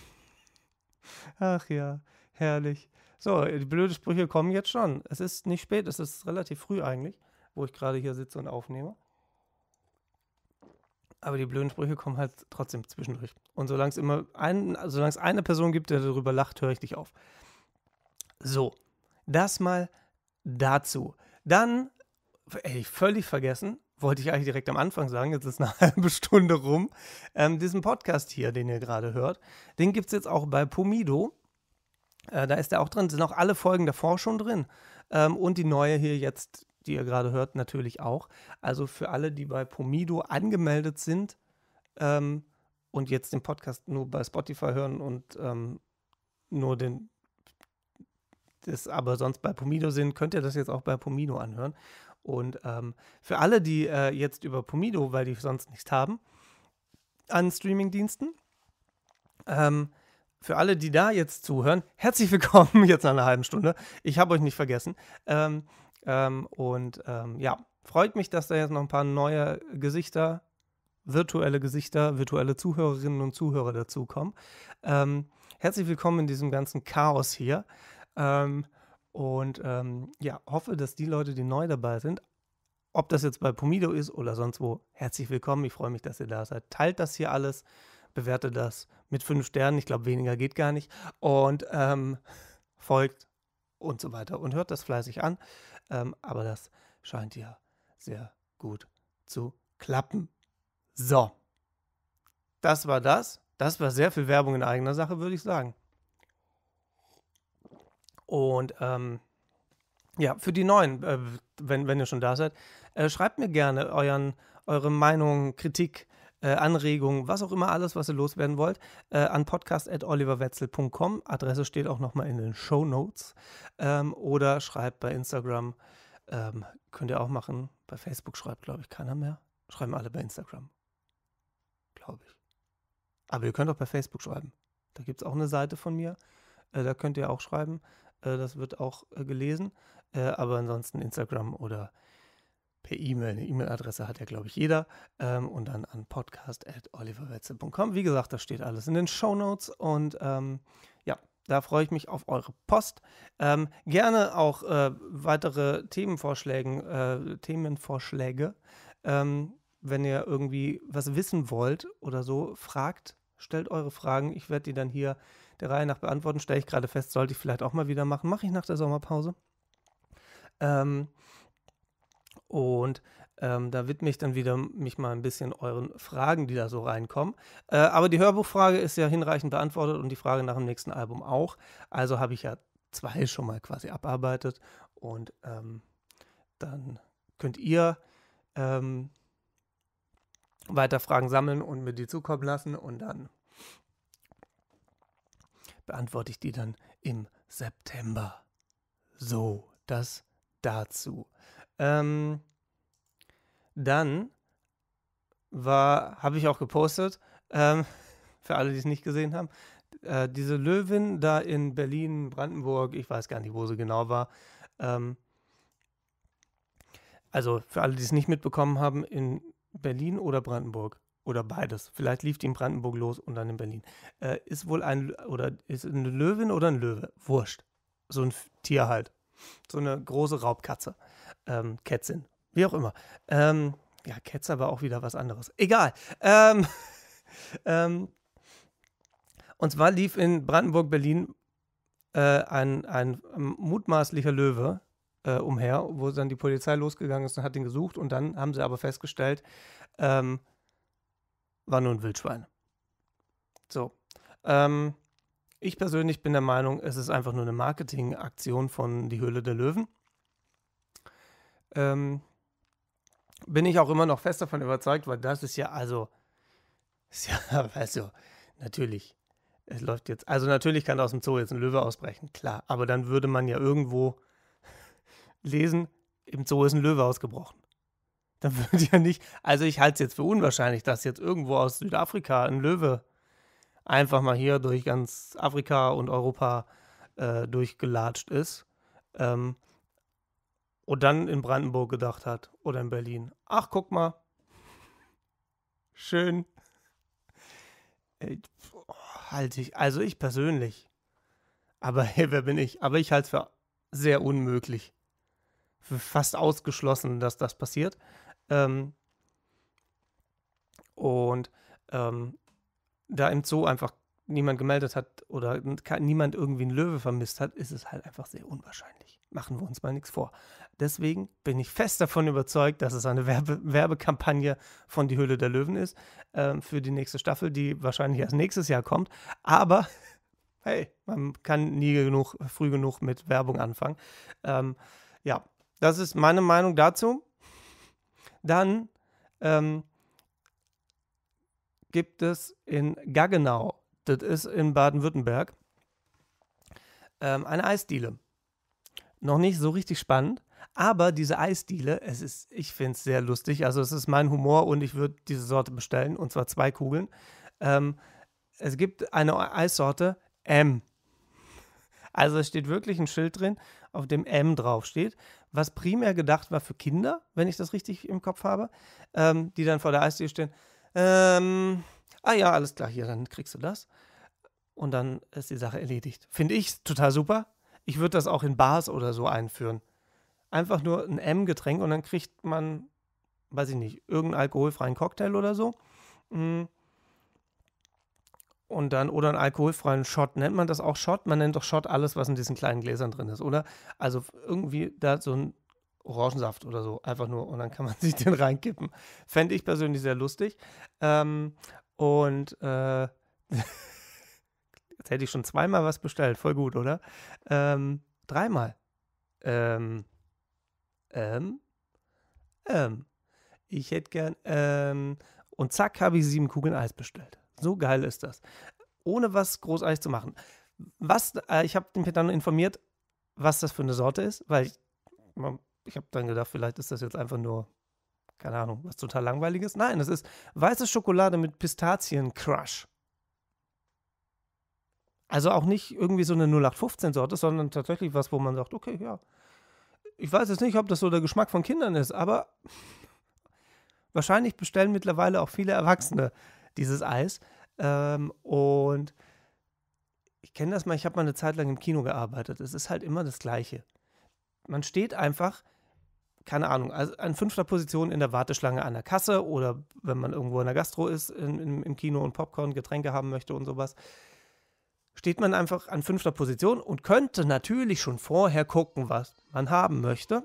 ach ja, herrlich. So, die blöden Sprüche kommen jetzt schon. Es ist nicht spät, es ist relativ früh eigentlich, wo ich gerade hier sitze und aufnehme. Aber die blöden Sprüche kommen halt trotzdem zwischendurch. Und solange es immer ein, solange es eine Person gibt, der darüber lacht, höre ich dich auf. So, das mal dazu. Dann, ey, völlig vergessen, wollte ich eigentlich direkt am Anfang sagen, jetzt ist eine halbe Stunde rum, ähm, diesen Podcast hier, den ihr gerade hört, den gibt es jetzt auch bei Pomido. Äh, da ist er auch drin, sind auch alle Folgen davor schon drin. Ähm, und die neue hier jetzt, die ihr gerade hört, natürlich auch. Also für alle, die bei Pomido angemeldet sind ähm, und jetzt den Podcast nur bei Spotify hören und ähm, nur den das aber sonst bei Pomido sind, könnt ihr das jetzt auch bei Pomido anhören. Und ähm, für alle, die äh, jetzt über Pumido, weil die sonst nichts haben, an Streamingdiensten, ähm, für alle, die da jetzt zuhören, herzlich willkommen jetzt nach einer halben Stunde. Ich habe euch nicht vergessen. Ähm, ähm und ähm, ja, freut mich, dass da jetzt noch ein paar neue Gesichter, virtuelle Gesichter, virtuelle Zuhörerinnen und Zuhörer dazukommen. Ähm, herzlich willkommen in diesem ganzen Chaos hier. Ähm, und ähm, ja, hoffe, dass die Leute, die neu dabei sind, ob das jetzt bei Pomido ist oder sonst wo, herzlich willkommen. Ich freue mich, dass ihr da seid. Teilt das hier alles, bewertet das mit fünf Sternen. Ich glaube, weniger geht gar nicht. Und ähm, folgt und so weiter und hört das fleißig an. Ähm, aber das scheint ja sehr gut zu klappen. So, das war das. Das war sehr viel Werbung in eigener Sache, würde ich sagen. Und ähm, ja, für die Neuen, äh, wenn, wenn ihr schon da seid, äh, schreibt mir gerne euren, eure Meinung, Kritik, äh, Anregungen, was auch immer alles, was ihr loswerden wollt, äh, an podcast.oliverwetzel.com. Adresse steht auch nochmal in den Show Notes. Ähm, oder schreibt bei Instagram. Ähm, könnt ihr auch machen. Bei Facebook schreibt, glaube ich, keiner mehr. Schreiben alle bei Instagram. Glaube ich. Aber ihr könnt auch bei Facebook schreiben. Da gibt es auch eine Seite von mir. Äh, da könnt ihr auch schreiben. Äh, das wird auch äh, gelesen. Äh, aber ansonsten Instagram oder per E-Mail. Eine E-Mail-Adresse hat ja, glaube ich, jeder. Ähm, und dann an podcast.oliverwetzel.com. Wie gesagt, das steht alles in den Show Notes. Und ähm, ja, da freue ich mich auf eure Post. Ähm, gerne auch äh, weitere Themenvorschlägen, äh, Themenvorschläge. Ähm, wenn ihr irgendwie was wissen wollt oder so, fragt, stellt eure Fragen. Ich werde die dann hier der Reihe nach beantworten, stelle ich gerade fest, sollte ich vielleicht auch mal wieder machen. Mache ich nach der Sommerpause. Ähm, und ähm, da widme ich dann wieder mich mal ein bisschen euren Fragen, die da so reinkommen. Äh, aber die Hörbuchfrage ist ja hinreichend beantwortet und die Frage nach dem nächsten Album auch. Also habe ich ja zwei schon mal quasi abarbeitet und ähm, dann könnt ihr ähm, weiter Fragen sammeln und mir die zukommen lassen und dann beantworte ich die dann im September. So, das dazu. Ähm, dann war, habe ich auch gepostet, ähm, für alle, die es nicht gesehen haben, äh, diese Löwin da in Berlin, Brandenburg, ich weiß gar nicht, wo sie genau war. Ähm, also für alle, die es nicht mitbekommen haben, in Berlin oder Brandenburg oder beides. Vielleicht lief die in Brandenburg los und dann in Berlin. Äh, ist wohl ein oder ist eine Löwin oder ein Löwe? Wurscht. So ein Tier halt. So eine große Raubkatze. Ähm, Kätzin. Wie auch immer. Ähm, ja, Ketzer aber auch wieder was anderes. Egal. Ähm, ähm, und zwar lief in Brandenburg, Berlin äh, ein, ein mutmaßlicher Löwe äh, umher, wo dann die Polizei losgegangen ist und hat ihn gesucht. Und dann haben sie aber festgestellt, ähm, war nur ein Wildschwein. So. Ähm, ich persönlich bin der Meinung, es ist einfach nur eine Marketingaktion von Die Höhle der Löwen. Ähm, bin ich auch immer noch fest davon überzeugt, weil das ist ja also, ist ja, also, natürlich, es läuft jetzt, also natürlich kann aus dem Zoo jetzt ein Löwe ausbrechen, klar, aber dann würde man ja irgendwo lesen, im Zoo ist ein Löwe ausgebrochen. Da wird ja nicht, also ich halte es jetzt für unwahrscheinlich, dass jetzt irgendwo aus Südafrika ein Löwe einfach mal hier durch ganz Afrika und Europa äh, durchgelatscht ist ähm, und dann in Brandenburg gedacht hat oder in Berlin. Ach, guck mal. Schön. Oh, halte ich, also ich persönlich. Aber hey, wer bin ich? Aber ich halte es für sehr unmöglich. Für fast ausgeschlossen, dass das passiert. Ähm, und ähm, da im Zoo einfach niemand gemeldet hat oder niemand irgendwie einen Löwe vermisst hat, ist es halt einfach sehr unwahrscheinlich. Machen wir uns mal nichts vor. Deswegen bin ich fest davon überzeugt, dass es eine Werbe Werbekampagne von Die Höhle der Löwen ist ähm, für die nächste Staffel, die wahrscheinlich erst nächstes Jahr kommt. Aber hey, man kann nie genug, früh genug mit Werbung anfangen. Ähm, ja, das ist meine Meinung dazu. Dann ähm, gibt es in Gaggenau, das ist in Baden-Württemberg, ähm, eine Eisdiele. Noch nicht so richtig spannend, aber diese Eisdiele, es ist, ich finde es sehr lustig. Also es ist mein Humor und ich würde diese Sorte bestellen, und zwar zwei Kugeln. Ähm, es gibt eine e-, Eissorte M. Also es steht wirklich ein Schild drin, auf dem M draufsteht was primär gedacht war für Kinder, wenn ich das richtig im Kopf habe, ähm, die dann vor der Eisdiele stehen. Ähm, ah ja, alles klar, hier, dann kriegst du das. Und dann ist die Sache erledigt. Finde ich total super. Ich würde das auch in Bars oder so einführen. Einfach nur ein M-Getränk und dann kriegt man, weiß ich nicht, irgendeinen alkoholfreien Cocktail oder so. Mhm und dann, oder einen alkoholfreien Shot. Nennt man das auch Shot? Man nennt doch Shot alles, was in diesen kleinen Gläsern drin ist, oder? Also irgendwie da so ein Orangensaft oder so, einfach nur. Und dann kann man sich den reinkippen. Fände ich persönlich sehr lustig. Ähm, und äh, jetzt hätte ich schon zweimal was bestellt. Voll gut, oder? Ähm, dreimal. Ähm, ähm, ähm. Ich hätte gern, ähm, und zack, habe ich sieben Kugeln Eis bestellt. So geil ist das. Ohne was großartig zu machen. Was, äh, ich habe den dann informiert, was das für eine Sorte ist, weil ich, ich habe dann gedacht, vielleicht ist das jetzt einfach nur, keine Ahnung, was total langweiliges. Nein, es ist weiße Schokolade mit Pistazien-Crush. Also auch nicht irgendwie so eine 0815-Sorte, sondern tatsächlich was, wo man sagt, okay, ja. Ich weiß jetzt nicht, ob das so der Geschmack von Kindern ist, aber wahrscheinlich bestellen mittlerweile auch viele Erwachsene dieses Eis. Ähm, und ich kenne das mal, ich habe mal eine Zeit lang im Kino gearbeitet. Es ist halt immer das Gleiche. Man steht einfach, keine Ahnung, also an fünfter Position in der Warteschlange an der Kasse oder wenn man irgendwo in der Gastro ist, in, in, im Kino und Popcorn, Getränke haben möchte und sowas, steht man einfach an fünfter Position und könnte natürlich schon vorher gucken, was man haben möchte.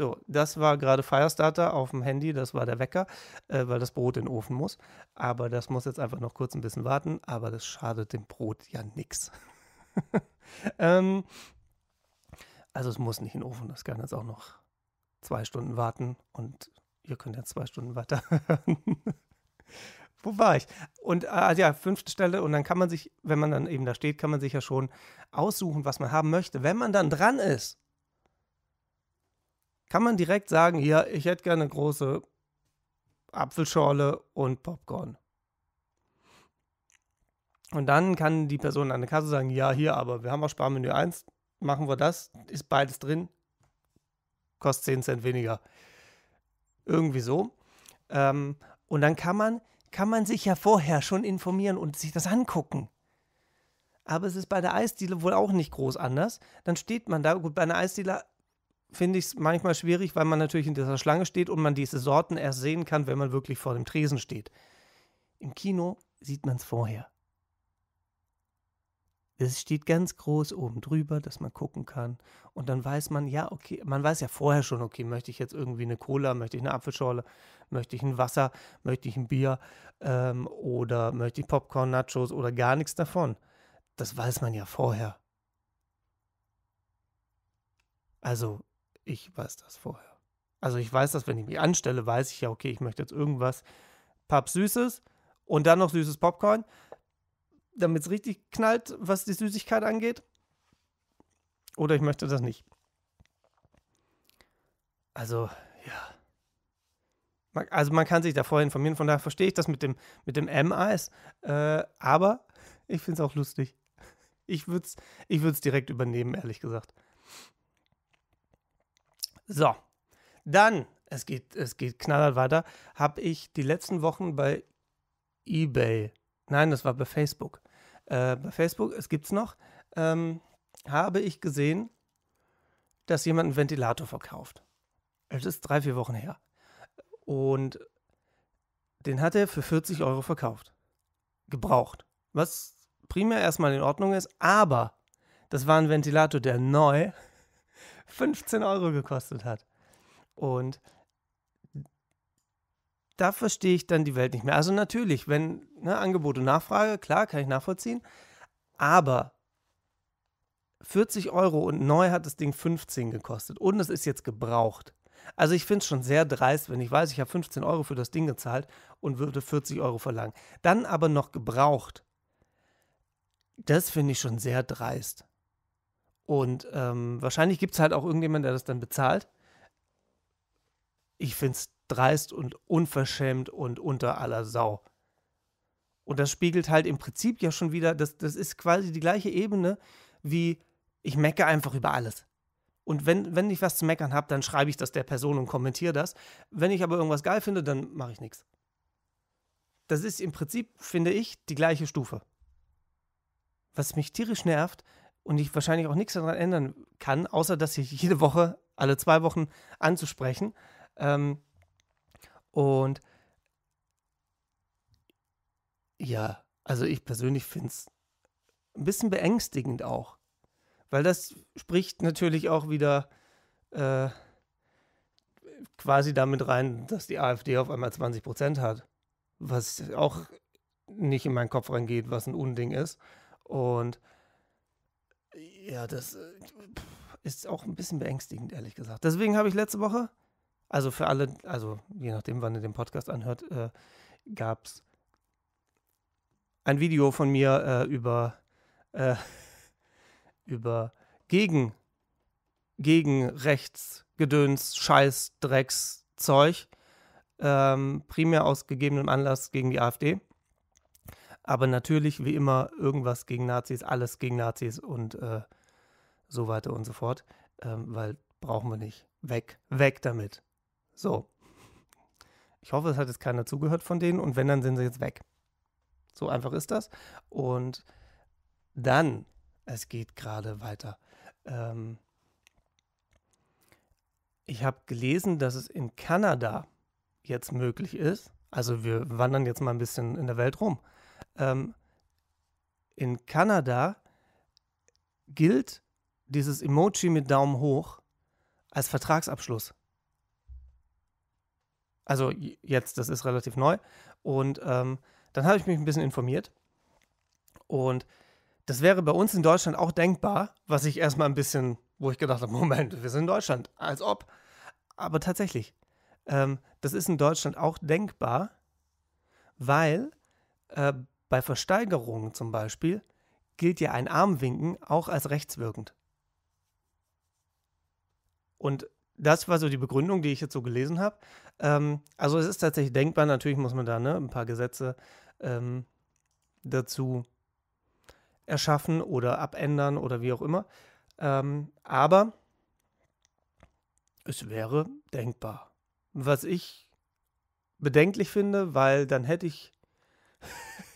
So, das war gerade Firestarter auf dem Handy, das war der Wecker, äh, weil das Brot in den Ofen muss. Aber das muss jetzt einfach noch kurz ein bisschen warten, aber das schadet dem Brot ja nichts. ähm, also es muss nicht in den Ofen, das kann jetzt auch noch zwei Stunden warten und ihr könnt jetzt zwei Stunden weiter Wo war ich? Und äh, also ja, fünfte Stelle. Und dann kann man sich, wenn man dann eben da steht, kann man sich ja schon aussuchen, was man haben möchte. Wenn man dann dran ist, kann man direkt sagen, hier, ich hätte gerne eine große Apfelschorle und Popcorn. Und dann kann die Person an der Kasse sagen, ja, hier, aber wir haben auch Sparmenü 1, machen wir das, ist beides drin, kostet 10 Cent weniger. Irgendwie so. Ähm, und dann kann man, kann man sich ja vorher schon informieren und sich das angucken. Aber es ist bei der Eisdiele wohl auch nicht groß anders. Dann steht man da, gut, bei einer Eisdiele finde ich es manchmal schwierig, weil man natürlich in dieser Schlange steht und man diese Sorten erst sehen kann, wenn man wirklich vor dem Tresen steht. Im Kino sieht man es vorher. Es steht ganz groß oben drüber, dass man gucken kann. Und dann weiß man, ja, okay, man weiß ja vorher schon, okay, möchte ich jetzt irgendwie eine Cola, möchte ich eine Apfelschorle, möchte ich ein Wasser, möchte ich ein Bier ähm, oder möchte ich Popcorn, Nachos oder gar nichts davon. Das weiß man ja vorher. Also ich weiß das vorher. Also ich weiß das, wenn ich mich anstelle, weiß ich ja, okay, ich möchte jetzt irgendwas Pappsüßes und dann noch süßes Popcorn, damit es richtig knallt, was die Süßigkeit angeht. Oder ich möchte das nicht. Also, ja. Man, also man kann sich da vorher informieren, von daher verstehe ich das mit dem, mit dem M-Eis. Äh, aber ich finde es auch lustig. Ich würde es ich direkt übernehmen, ehrlich gesagt. So, dann, es geht, es geht knallhart weiter, habe ich die letzten Wochen bei eBay, nein, das war bei Facebook, äh, bei Facebook, es gibt es noch, ähm, habe ich gesehen, dass jemand einen Ventilator verkauft. Es ist drei, vier Wochen her. Und den hat er für 40 Euro verkauft. Gebraucht. Was primär erstmal in Ordnung ist, aber das war ein Ventilator, der neu 15 Euro gekostet hat. Und da verstehe ich dann die Welt nicht mehr. Also natürlich, wenn ne, Angebot und Nachfrage, klar, kann ich nachvollziehen. Aber 40 Euro und neu hat das Ding 15 gekostet und es ist jetzt gebraucht. Also ich finde es schon sehr dreist, wenn ich weiß, ich habe 15 Euro für das Ding gezahlt und würde 40 Euro verlangen. Dann aber noch gebraucht. Das finde ich schon sehr dreist. Und ähm, wahrscheinlich gibt es halt auch irgendjemand, der das dann bezahlt. Ich finde es dreist und unverschämt und unter aller Sau. Und das spiegelt halt im Prinzip ja schon wieder, das, das ist quasi die gleiche Ebene wie ich mecke einfach über alles. Und wenn, wenn ich was zu meckern habe, dann schreibe ich das der Person und kommentiere das. Wenn ich aber irgendwas geil finde, dann mache ich nichts. Das ist im Prinzip, finde ich, die gleiche Stufe. Was mich tierisch nervt, und ich wahrscheinlich auch nichts daran ändern kann, außer dass ich jede Woche, alle zwei Wochen anzusprechen. Ähm, und ja, also ich persönlich finde es ein bisschen beängstigend auch, weil das spricht natürlich auch wieder äh, quasi damit rein, dass die AfD auf einmal 20 Prozent hat, was auch nicht in meinen Kopf reingeht, was ein Unding ist. Und ja, das äh, ist auch ein bisschen beängstigend, ehrlich gesagt. Deswegen habe ich letzte Woche, also für alle, also je nachdem, wann ihr den Podcast anhört, äh, gab es ein Video von mir äh, über, äh, über gegen, gegen rechts, Gedöns, Scheiß, Drecks, Zeug, ähm, primär aus gegebenem Anlass gegen die AfD. Aber natürlich, wie immer, irgendwas gegen Nazis, alles gegen Nazis und äh, so weiter und so fort. Ähm, weil brauchen wir nicht. Weg, weg damit. So. Ich hoffe, es hat jetzt keiner zugehört von denen und wenn, dann sind sie jetzt weg. So einfach ist das. Und dann, es geht gerade weiter. Ähm, ich habe gelesen, dass es in Kanada jetzt möglich ist. Also wir wandern jetzt mal ein bisschen in der Welt rum ähm, in Kanada gilt dieses Emoji mit Daumen hoch als Vertragsabschluss. Also jetzt, das ist relativ neu. Und ähm, dann habe ich mich ein bisschen informiert. Und das wäre bei uns in Deutschland auch denkbar, was ich erstmal ein bisschen, wo ich gedacht habe, Moment, wir sind in Deutschland, als ob. Aber tatsächlich, ähm, das ist in Deutschland auch denkbar, weil äh, bei Versteigerungen zum Beispiel gilt ja ein Armwinken auch als rechtswirkend. Und das war so die Begründung, die ich jetzt so gelesen habe. Ähm, also es ist tatsächlich denkbar, natürlich muss man da ne, ein paar Gesetze ähm, dazu erschaffen oder abändern oder wie auch immer. Ähm, aber es wäre denkbar. Was ich bedenklich finde, weil dann hätte ich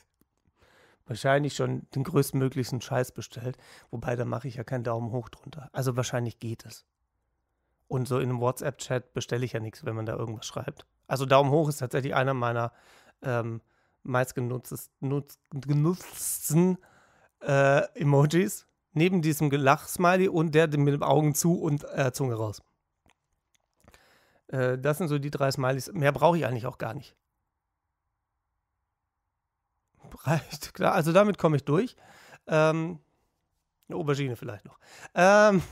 wahrscheinlich schon den größtmöglichen Scheiß bestellt. Wobei, da mache ich ja keinen Daumen hoch drunter. Also wahrscheinlich geht es. Und so in einem WhatsApp-Chat bestelle ich ja nichts, wenn man da irgendwas schreibt. Also Daumen hoch ist tatsächlich einer meiner ähm, meistgenutzten äh, Emojis. Neben diesem Lach-Smiley und der mit dem Augen zu und äh, Zunge raus. Äh, das sind so die drei Smileys. Mehr brauche ich eigentlich auch gar nicht. Reicht, klar. Also damit komme ich durch. Ähm, eine Aubergine vielleicht noch. Ähm,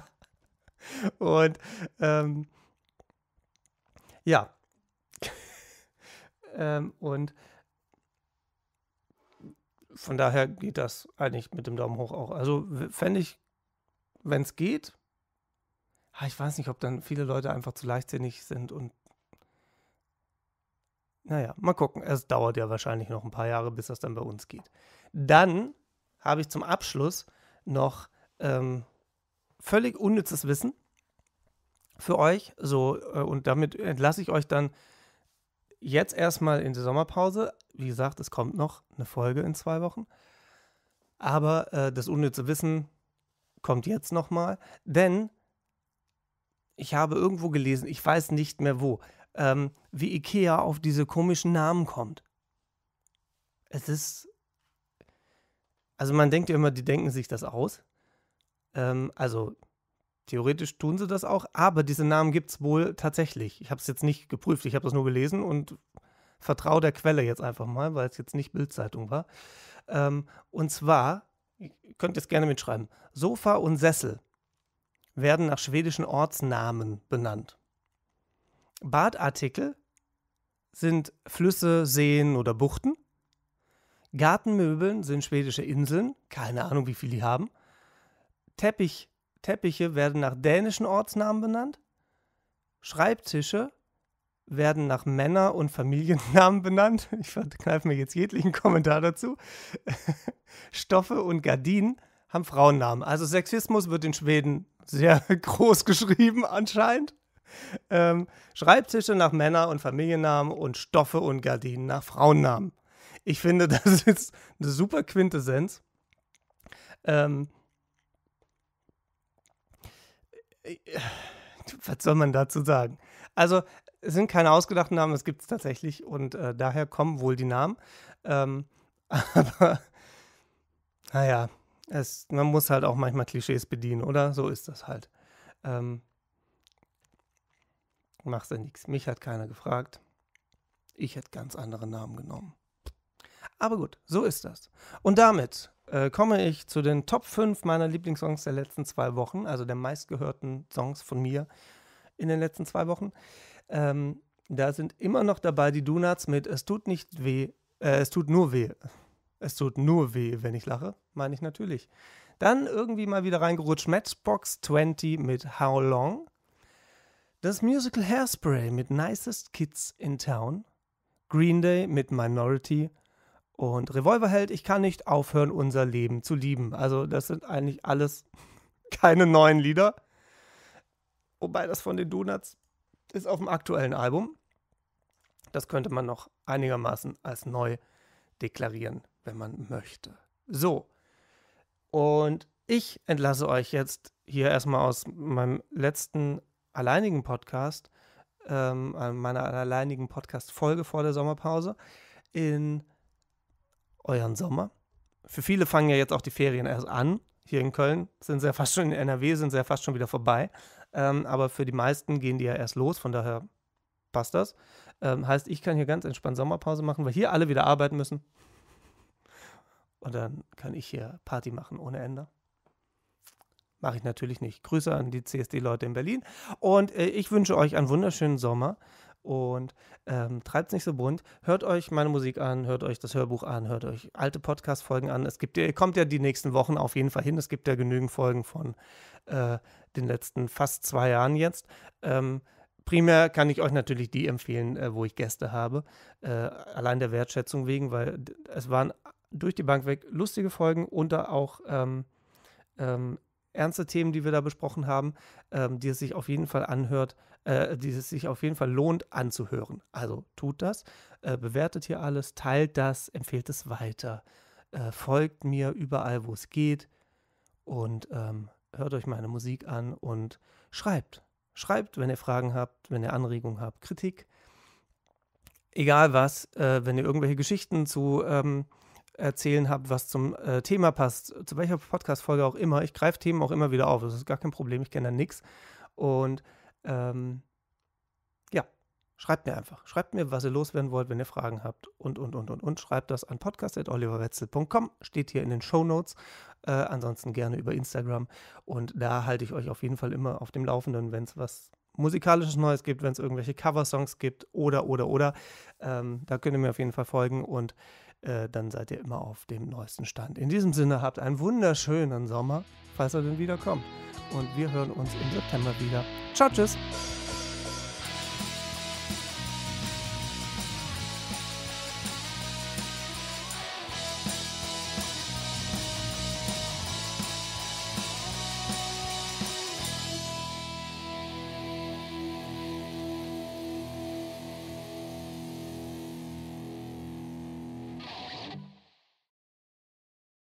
und ähm, ja. Ähm, und von daher geht das eigentlich mit dem Daumen hoch auch. Also fände ich, wenn es geht, ah, ich weiß nicht, ob dann viele Leute einfach zu leichtsinnig sind und naja, mal gucken. Es dauert ja wahrscheinlich noch ein paar Jahre, bis das dann bei uns geht. Dann habe ich zum Abschluss noch ähm, völlig unnützes Wissen für euch. So, äh, und damit entlasse ich euch dann jetzt erstmal in die Sommerpause. Wie gesagt, es kommt noch eine Folge in zwei Wochen. Aber äh, das unnütze Wissen kommt jetzt nochmal, denn ich habe irgendwo gelesen, ich weiß nicht mehr wo ähm, wie Ikea auf diese komischen Namen kommt. Es ist. Also man denkt ja immer, die denken sich das aus. Ähm, also theoretisch tun sie das auch, aber diese Namen gibt es wohl tatsächlich. Ich habe es jetzt nicht geprüft, ich habe das nur gelesen und vertraue der Quelle jetzt einfach mal, weil es jetzt nicht Bildzeitung war. Ähm, und zwar, ihr könnt jetzt gerne mitschreiben, Sofa und Sessel werden nach schwedischen Ortsnamen benannt. Badartikel sind Flüsse, Seen oder Buchten. Gartenmöbeln sind schwedische Inseln, keine Ahnung, wie viel die haben. Teppich, Teppiche werden nach dänischen Ortsnamen benannt. Schreibtische werden nach Männer- und Familiennamen benannt. Ich verkneife mir jetzt jeglichen Kommentar dazu. Stoffe und Gardinen haben Frauennamen. Also Sexismus wird in Schweden sehr groß geschrieben anscheinend. Ähm, Schreibtische nach Männer- und Familiennamen und Stoffe und Gardinen nach Frauennamen. Ich finde, das ist eine super Quintessenz. Ähm, äh, äh, was soll man dazu sagen? Also, es sind keine ausgedachten Namen, es gibt es tatsächlich und äh, daher kommen wohl die Namen. Ähm, aber, naja, es, man muss halt auch manchmal Klischees bedienen, oder? So ist das halt. Ähm, machst du nichts. Mich hat keiner gefragt. Ich hätte ganz andere Namen genommen. Aber gut, so ist das. Und damit äh, komme ich zu den Top 5 meiner Lieblingssongs der letzten zwei Wochen, also der meistgehörten Songs von mir in den letzten zwei Wochen. Ähm, da sind immer noch dabei die Donuts mit Es tut nicht weh, äh, es tut nur weh. Es tut nur weh, wenn ich lache, meine ich natürlich. Dann irgendwie mal wieder reingerutscht Matchbox 20 mit How Long. Das Musical Hairspray mit Nicest Kids in Town, Green Day mit Minority und Revolverheld, ich kann nicht aufhören, unser Leben zu lieben. Also das sind eigentlich alles keine neuen Lieder. Wobei das von den Donuts ist auf dem aktuellen Album. Das könnte man noch einigermaßen als neu deklarieren, wenn man möchte. So. Und ich entlasse euch jetzt hier erstmal aus meinem letzten alleinigen Podcast, ähm, meiner alleinigen Podcast-Folge vor der Sommerpause, in euren Sommer. Für viele fangen ja jetzt auch die Ferien erst an. Hier in Köln sind sie ja fast schon in NRW, sind sie ja fast schon wieder vorbei. Ähm, aber für die meisten gehen die ja erst los, von daher passt das. Ähm, heißt, ich kann hier ganz entspannt Sommerpause machen, weil hier alle wieder arbeiten müssen. Und dann kann ich hier Party machen ohne Ende. Mache ich natürlich nicht. Grüße an die CSD-Leute in Berlin. Und äh, ich wünsche euch einen wunderschönen Sommer und ähm, es nicht so bunt. Hört euch meine Musik an, hört euch das Hörbuch an, hört euch alte Podcast-Folgen an. Es gibt ja, kommt ja die nächsten Wochen auf jeden Fall hin. Es gibt ja genügend Folgen von äh, den letzten fast zwei Jahren jetzt. Ähm, primär kann ich euch natürlich die empfehlen, äh, wo ich Gäste habe. Äh, allein der Wertschätzung wegen, weil es waren durch die Bank weg lustige Folgen und da auch ähm, ähm ernste Themen, die wir da besprochen haben, ähm, die es sich auf jeden Fall anhört, äh, die es sich auf jeden Fall lohnt anzuhören. Also tut das, äh, bewertet hier alles, teilt das, empfehlt es weiter, äh, folgt mir überall, wo es geht und ähm, hört euch meine Musik an und schreibt. Schreibt, wenn ihr Fragen habt, wenn ihr Anregungen habt, Kritik, egal was, äh, wenn ihr irgendwelche Geschichten zu... Ähm, erzählen habe, was zum äh, Thema passt, zu welcher Podcast-Folge auch immer. Ich greife Themen auch immer wieder auf. Das ist gar kein Problem. Ich kenne da nichts. Und ähm, ja, schreibt mir einfach. Schreibt mir, was ihr loswerden wollt, wenn ihr Fragen habt. Und, und, und, und, und. Schreibt das an podcast.oliverwetzel.com. Steht hier in den Show Notes. Äh, ansonsten gerne über Instagram. Und da halte ich euch auf jeden Fall immer auf dem Laufenden, wenn es was musikalisches Neues gibt, wenn es irgendwelche Coversongs gibt oder, oder, oder. Ähm, da könnt ihr mir auf jeden Fall folgen. Und äh, dann seid ihr immer auf dem neuesten Stand. In diesem Sinne habt einen wunderschönen Sommer, falls er denn wieder kommt. Und wir hören uns im September wieder. Ciao, tschüss!